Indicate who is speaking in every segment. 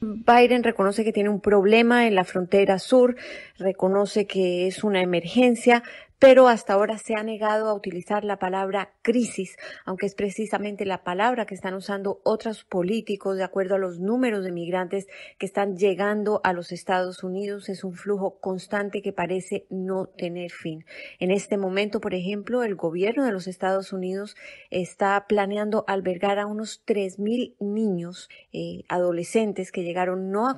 Speaker 1: Biden reconoce que tiene un problema en la frontera sur, reconoce que es una emergencia, pero hasta ahora se ha negado a utilizar la palabra crisis, aunque es precisamente la palabra que están usando otros políticos de acuerdo a los números de migrantes que están llegando a los Estados Unidos. Es un flujo constante que parece no tener fin. En este momento, por ejemplo, el gobierno de los Estados Unidos está planeando albergar a unos 3.000 niños, eh, adolescentes que llegaron no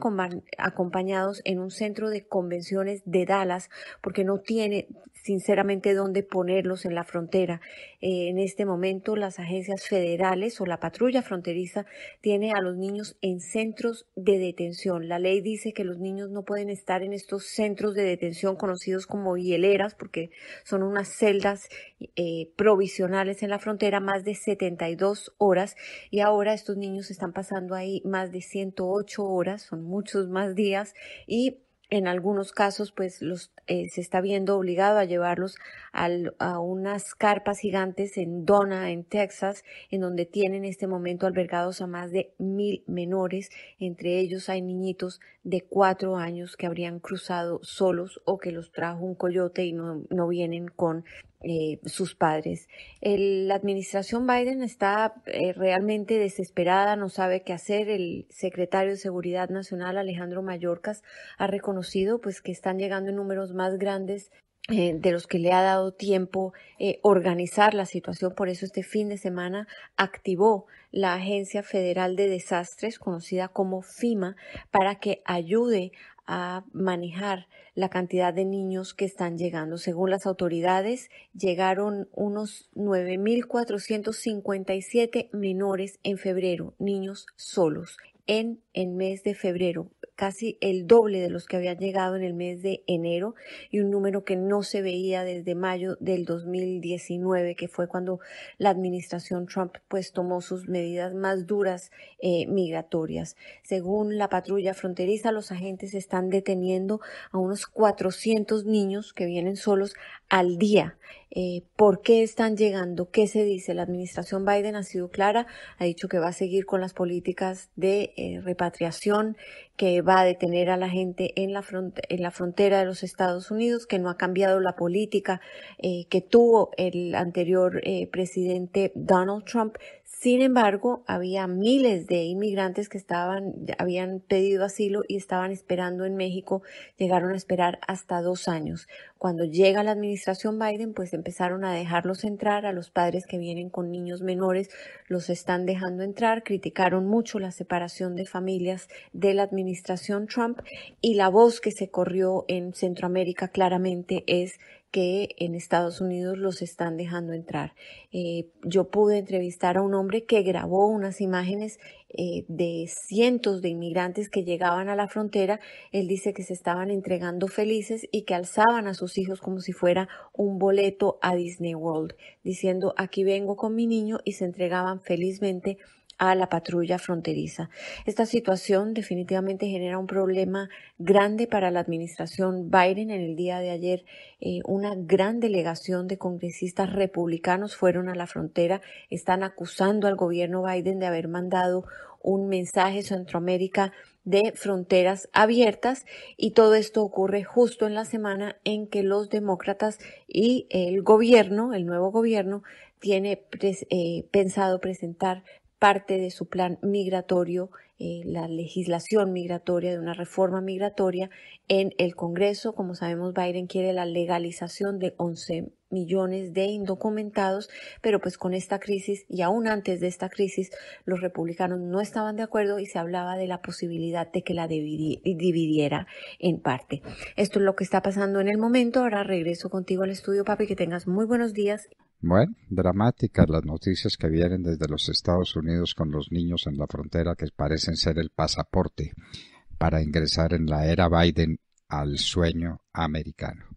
Speaker 1: acompañados en un centro de convenciones de Dallas porque no tiene, sin donde ponerlos en la frontera. Eh, en este momento las agencias federales o la patrulla fronteriza tiene a los niños en centros de detención. La ley dice que los niños no pueden estar en estos centros de detención conocidos como hieleras porque son unas celdas eh, provisionales en la frontera más de 72 horas y ahora estos niños están pasando ahí más de 108 horas, son muchos más días y en algunos casos pues los eh, se está viendo obligado a llevarlos a unas carpas gigantes en Dona, en Texas en donde tienen en este momento albergados a más de mil menores entre ellos hay niñitos de cuatro años que habrían cruzado solos o que los trajo un coyote y no, no vienen con eh, sus padres. la administración Biden está eh, realmente desesperada, no sabe qué hacer. El secretario de Seguridad Nacional, Alejandro Mayorkas, ha reconocido pues que están llegando en números más grandes eh, de los que le ha dado tiempo organizar la situación. Por eso este fin de semana activó la Agencia Federal de Desastres, conocida como FIMA, para que ayude a manejar la cantidad de niños que están llegando. Según las autoridades, llegaron unos 9.457 menores en febrero, niños solos, en el mes de febrero casi el doble de los que habían llegado en el mes de enero y un número que no se veía desde mayo del 2019, que fue cuando la administración Trump pues tomó sus medidas más duras eh, migratorias. Según la patrulla fronteriza, los agentes están deteniendo a unos 400 niños que vienen solos al día eh, por qué están llegando, qué se dice. La administración Biden ha sido clara, ha dicho que va a seguir con las políticas de eh, repatriación, que va a detener a la gente en la, en la frontera de los Estados Unidos, que no ha cambiado la política eh, que tuvo el anterior presidente Donald Trump, sin embargo, había miles de inmigrantes que estaban, habían pedido asilo y estaban esperando en México, llegaron a esperar hasta dos años. Cuando llega la administración Biden, pues empezaron a dejarlos entrar, a los padres que vienen con niños menores los están dejando entrar, criticaron mucho la separación de familias de la administración Trump y la voz que se corrió en Centroamérica claramente es que en Estados Unidos los están dejando entrar. Eh, yo pude entrevistar a un hombre que grabó unas imágenes eh, de cientos de inmigrantes que llegaban a la frontera. Él dice que se estaban entregando felices y que alzaban a sus hijos como si fuera un boleto a Disney World, diciendo aquí vengo con mi niño y se entregaban felizmente a la patrulla fronteriza. Esta situación definitivamente genera un problema grande para la administración Biden. En el día de ayer, eh, una gran delegación de congresistas republicanos fueron a la frontera, están acusando al gobierno Biden de haber mandado un mensaje a Centroamérica de fronteras abiertas y todo esto ocurre justo en la semana en que los demócratas y el gobierno, el nuevo gobierno, tiene eh, pensado presentar parte de su plan migratorio, eh, la legislación migratoria, de una reforma migratoria en el Congreso. Como sabemos, Biden quiere la legalización de 11 millones de indocumentados, pero pues con esta crisis y aún antes de esta crisis, los republicanos no estaban de acuerdo y se hablaba de la posibilidad de que la dividiera en parte. Esto es lo que está pasando en el momento. Ahora regreso contigo al estudio, papi, que tengas muy buenos días. Bueno, dramáticas las noticias que vienen desde los Estados Unidos con los niños en la frontera que parecen ser el pasaporte para ingresar en la era Biden al sueño americano.